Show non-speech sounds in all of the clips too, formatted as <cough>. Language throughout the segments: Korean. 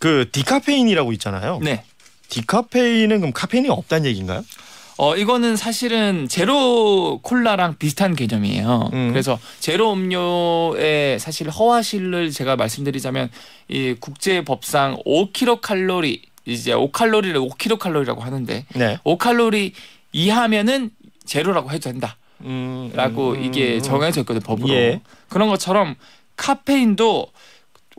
그 디카페인이라고 있잖아요. 네. 디카페인은 그럼 카페인이 없다는 얘기인가요? 어 이거는 사실은 제로 콜라랑 비슷한 개념이에요. 음. 그래서 제로 음료의 사실 허화실을 제가 말씀드리자면 이 국제 법상 5kcal 이제 5칼로리를 5kcal라고 하는데 네. 5칼로리 이하면은 제로라고 해도 된다. 음, 라고 음, 이게 정해져 있거든 법으로. 예. 그런 것처럼 카페인도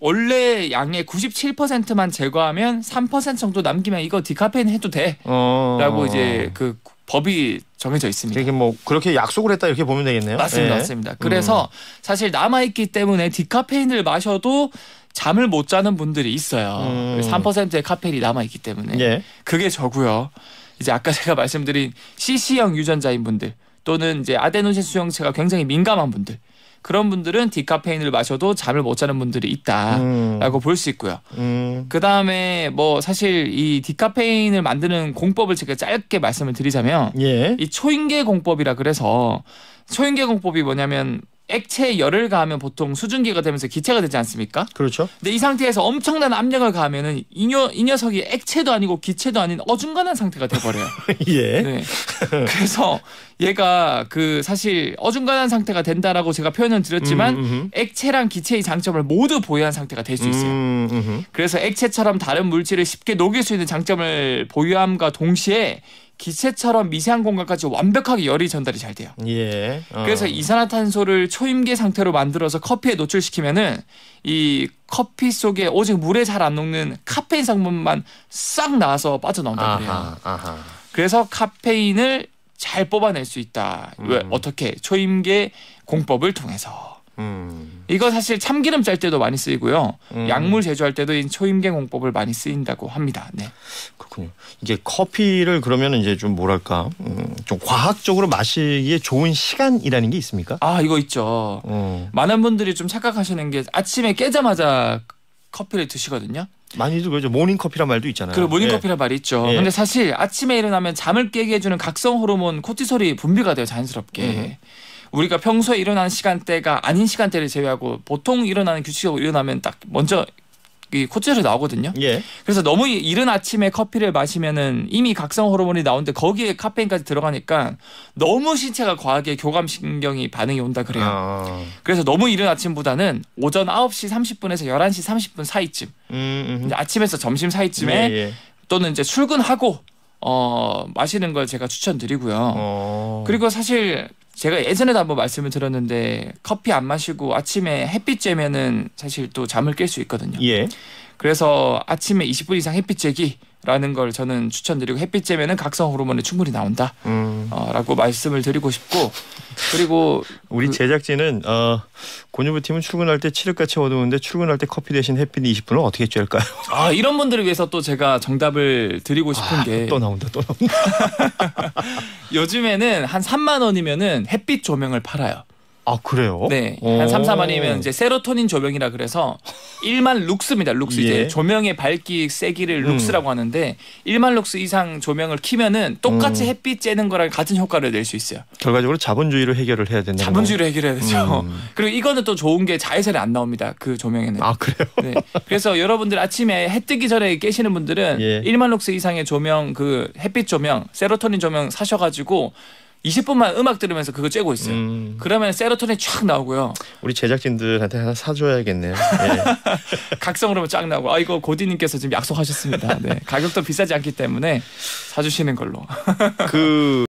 원래 양의 97%만 제거하면 3% 정도 남기면 이거 디카페인 해도 돼라고 어... 이제 그 법이 정해져 있습니다. 이게 뭐 그렇게 약속을 했다 이렇게 보면 되겠네요. 맞습니다, 네. 맞습니다. 그래서 음. 사실 남아 있기 때문에 디카페인을 마셔도 잠을 못 자는 분들이 있어요. 음. 3%의 카페인이 남아 있기 때문에 예. 그게 저고요. 이제 아까 <laughs> 제가 말씀드린 CC형 유전자인 분들 또는 이제 아데노신 수용체가 굉장히 민감한 분들 그런 분들은 디카페인을 마셔도 잠을 못 자는 분들이 있다라고 음. 볼수 있고요. 음. 그 다음에 뭐 사실 이 디카페인을 만드는 공법을 제가 짧게 말씀을 드리자면 예. 이 초인계 공법이라 그래서 초인계 공법이 뭐냐면 액체에 열을 가하면 보통 수증기가 되면서 기체가 되지 않습니까? 그렇죠. 근데 이 상태에서 엄청난 압력을 가하면은 이, 녀, 이 녀석이 액체도 아니고 기체도 아닌 어중간한 상태가 돼버려요. <laughs> 예. 네. 그래서 얘가 그 사실 어중간한 상태가 된다라고 제가 표현을 드렸지만 음, 음, 액체랑 기체의 장점을 모두 보유한 상태가 될수 음, 있어요. 음, 음, 그래서 액체처럼 다른 물질을 쉽게 녹일 수 있는 장점을 보유함과 동시에 기체처럼 미세한 공간까지 완벽하게 열이 전달이 잘 돼요. 예. 어. 그래서 이산화탄소를 초임계 상태로 만들어서 커피에 노출시키면은 이 커피 속에 오직 물에 잘 안 녹는 카페인 성분만 싹 나와서 빠져나온다 그래요. 아하, 아하. 그래서 카페인을 잘 뽑아낼 수 있다. 음. 왜 어떻게 초임계 공법을 통해서. 음. 이거 사실 참기름 짤 때도 많이 쓰이고요. 음. 약물 제조할 때도 이 초임계 공법을 많이 쓰인다고 합니다. 네. 그렇군요. 이게 커피를 그러면 이제 좀 뭐랄까 음, 좀 과학적으로 마시기에 좋은 시간이라는 게 있습니까? 아 이거 있죠. 어. 많은 분들이 좀 착각하시는 게 아침에 깨자마자 커피를 드시거든요. 많이들 그죠 모닝 커피란 말도 있잖아요. 그 모닝 예. 커피란 예. 말이 있죠. 예. 근데 사실 아침에 일어나면 잠을 깨게 해주는 각성 호르몬 코티솔이 분비가 돼요 자연스럽게. 음. 우리가 평소에 일어나는 시간대가 아닌 시간대를 제외하고 보통 일어나는 규칙적으로 일어나면 딱 먼저 이 코치로 나오거든요. 예. 그래서 너무 이른 아침에 커피를 마시면은 이미 각성 호르몬이 나오는데 거기에 카페인까지 들어가니까 너무 신체가 과하게 교감신경이 반응이 온다 그래요. 아. 그래서 너무 이른 아침보다는 오전 9시 30분에서 11시 30분 사이쯤 음, 음. 아침에서 점심 사이쯤에 예, 예. 또는 이제 출근하고 어, 마시는 걸 제가 추천드리고요. 어. 그리고 사실 제가 예전에도 한번 말씀을 드렸는데 커피 안 마시고 아침에 햇빛 쬐면은 사실 또 잠을 깰 수 있거든요. 예. 그래서 아침에 20분 이상 햇빛 쬐기라는 걸 저는 추천드리고 햇빛 쬐면은 각성 호르몬이 충분히 나온다. 음. 어, 라고 말씀을 드리고 싶고 그리고 우리 그 제작진은 어, 고유부 팀은 출근할 때치흑같이 어두운데 출근할 때 커피 대신 햇빛 20분을 어떻게 쬐을까요? 아 이런 분들을 위해서 또 제가 정답을 드리고 싶은 아, 게또 나온다 또 나온다. <laughs> 요즘에는 한 3만 원이면은 햇빛 조명을 팔아요. 아 그래요? 네. 한 3, 4만이면 이제 세로토닌 조명이라 그래서 1만 룩스입니다. 룩스 예. 이제 조명의 밝기 세기를 음. 룩스라고 하는데 1만 룩스 이상 조명을 키면은 똑같이 음. 햇빛 쬐는 거랑 같은 효과를 낼 수 있어요. 결과적으로 자본주의로 해결을 해야 된다. 자본주의로 해결해야 되죠. 음. <laughs> 그리고 이거는 또 좋은 게 자외선이 안 나옵니다. 그 조명에는. 아 그래요? 네. 그래서 여러분들 아침에 해 뜨기 전에 깨시는 분들은 예. 1만 룩스 이상의 조명 그 햇빛 조명, 세로토닌 조명 사셔 가지고 20분만 음악 들으면서 그거 쬐고 있어요. 음. 그러면 세로톤이쫙 나오고요. 우리 제작진들한테 하나 사줘야겠네요. 예. <laughs> 각성으로만 쫙 나오고. 아 이거 고디님께서 지금 약속하셨습니다. 네. 가격도 비싸지 않기 때문에 사주시는 걸로. 그.